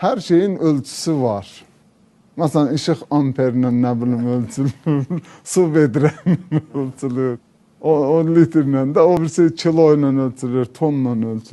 hər şeyin ölçüsü var. Məsələn, işıq amperlə nə bilim ölçülür, su vedrələ ölçülür. O, o litrlə də, o birisi kilo ilə ölçülür, tonla ölçülür.